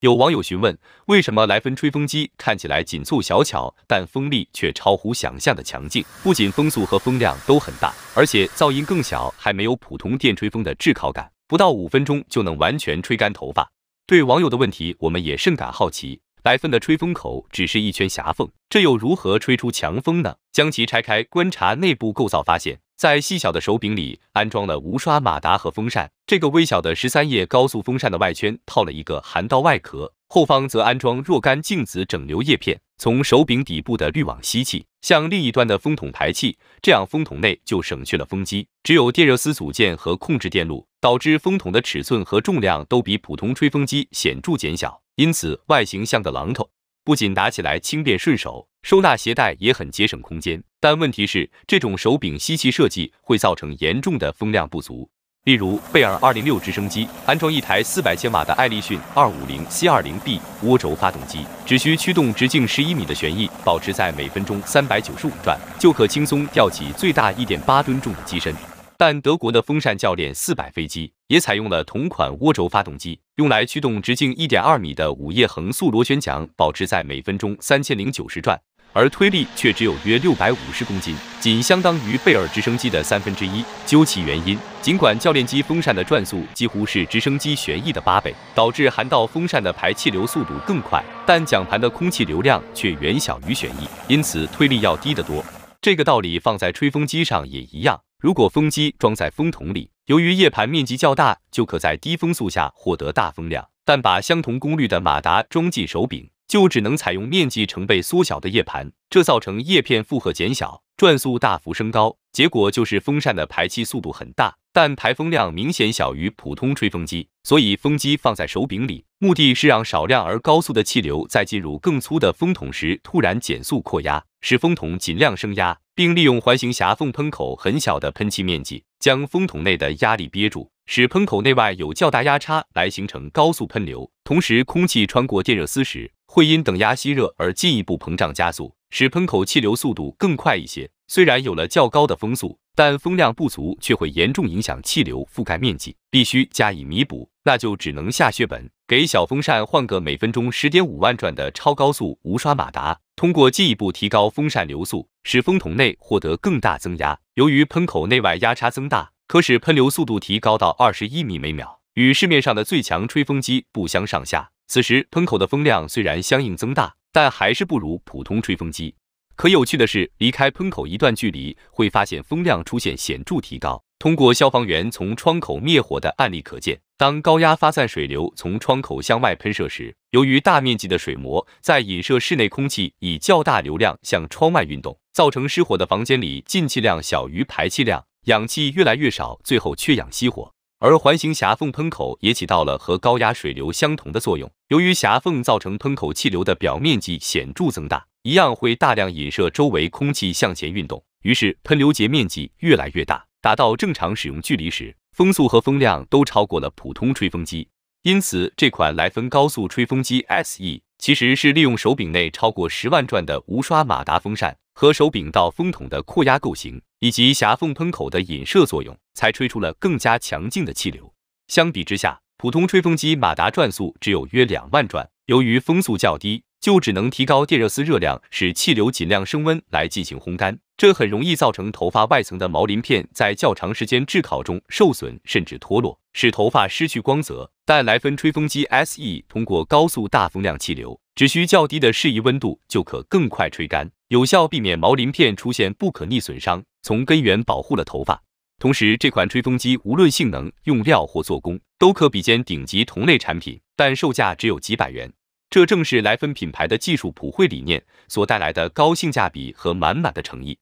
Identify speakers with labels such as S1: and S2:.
S1: 有网友询问，为什么莱芬吹风机看起来紧凑小巧，但风力却超乎想象的强劲？不仅风速和风量都很大，而且噪音更小，还没有普通电吹风的炙烤感，不到五分钟就能完全吹干头发。对网友的问题，我们也甚感好奇。莱芬的吹风口只是一圈狭缝，这又如何吹出强风呢？将其拆开观察内部构造，发现。在细小的手柄里安装了无刷马达和风扇。这个微小的十三叶高速风扇的外圈套了一个含道外壳，后方则安装若干静子整流叶片，从手柄底部的滤网吸气，向另一端的风筒排气。这样风筒内就省去了风机，只有电热丝组件和控制电路，导致风筒的尺寸和重量都比普通吹风机显著减小，因此外形像个榔头，不仅打起来轻便顺手。收纳携带也很节省空间，但问题是这种手柄吸气设计会造成严重的风量不足。例如，贝尔二零六直升机安装一台四百千瓦的爱力逊二五零 C 二零 B 涡轴发动机，只需驱动直径十一米的旋翼保持在每分钟三百九十五转，就可轻松吊起最大一点八吨重的机身。但德国的风扇教练四百飞机也采用了同款涡轴发动机，用来驱动直径一点二米的五叶横速螺旋桨，保持在每分钟三千零九十转。而推力却只有约六百五十公斤，仅相当于贝尔直升机的三分之一。究其原因，尽管教练机风扇的转速几乎是直升机旋翼的八倍，导致涵道风扇的排气流速度更快，但桨盘的空气流量却远小于旋翼，因此推力要低得多。这个道理放在吹风机上也一样。如果风机装在风筒里，由于叶盘面积较大，就可在低风速下获得大风量；但把相同功率的马达装进手柄，就只能采用面积成倍缩小的叶盘，这造成叶片负荷减小，转速大幅升高，结果就是风扇的排气速度很大，但排风量明显小于普通吹风机。所以风机放在手柄里，目的是让少量而高速的气流在进入更粗的风筒时突然减速扩压，使风筒尽量升压，并利用环形狭缝喷口很小的喷气面积，将风筒内的压力憋住，使喷口内外有较大压差来形成高速喷流。同时，空气穿过电热丝时。会因等压吸热而进一步膨胀加速，使喷口气流速度更快一些。虽然有了较高的风速，但风量不足却会严重影响气流覆盖面积，必须加以弥补。那就只能下血本，给小风扇换个每分钟十点五万转的超高速无刷马达，通过进一步提高风扇流速，使风筒内获得更大增压。由于喷口内外压差增大，可使喷流速度提高到二十一米每秒，与市面上的最强吹风机不相上下。此时喷口的风量虽然相应增大，但还是不如普通吹风机。可有趣的是，离开喷口一段距离，会发现风量出现显著提高。通过消防员从窗口灭火的案例可见，当高压发散水流从窗口向外喷射时，由于大面积的水膜在引射室内空气以较大流量向窗外运动，造成失火的房间里进气量小于排气量，氧气越来越少，最后缺氧熄火。而环形狭缝喷口也起到了和高压水流相同的作用。由于狭缝造成喷口气流的表面积显著增大，一样会大量引射周围空气向前运动，于是喷流截面积越来越大，达到正常使用距离时，风速和风量都超过了普通吹风机。因此，这款莱芬高速吹风机 SE。其实是利用手柄内超过十万转的无刷马达风扇和手柄到风筒的扩压构型，以及狭缝喷口的引射作用，才吹出了更加强劲的气流。相比之下，普通吹风机马达转速只有约两万转，由于风速较低，就只能提高电热丝热量，使气流尽量升温来进行烘干。这很容易造成头发外层的毛鳞片在较长时间炙烤中受损，甚至脱落，使头发失去光泽。但莱芬吹风机 SE 通过高速大风量气流，只需较低的适宜温度，就可更快吹干，有效避免毛鳞片出现不可逆损伤，从根源保护了头发。同时，这款吹风机无论性能、用料或做工，都可比肩顶级同类产品，但售价只有几百元。这正是莱芬品牌的技术普惠理念所带来的高性价比和满满的诚意。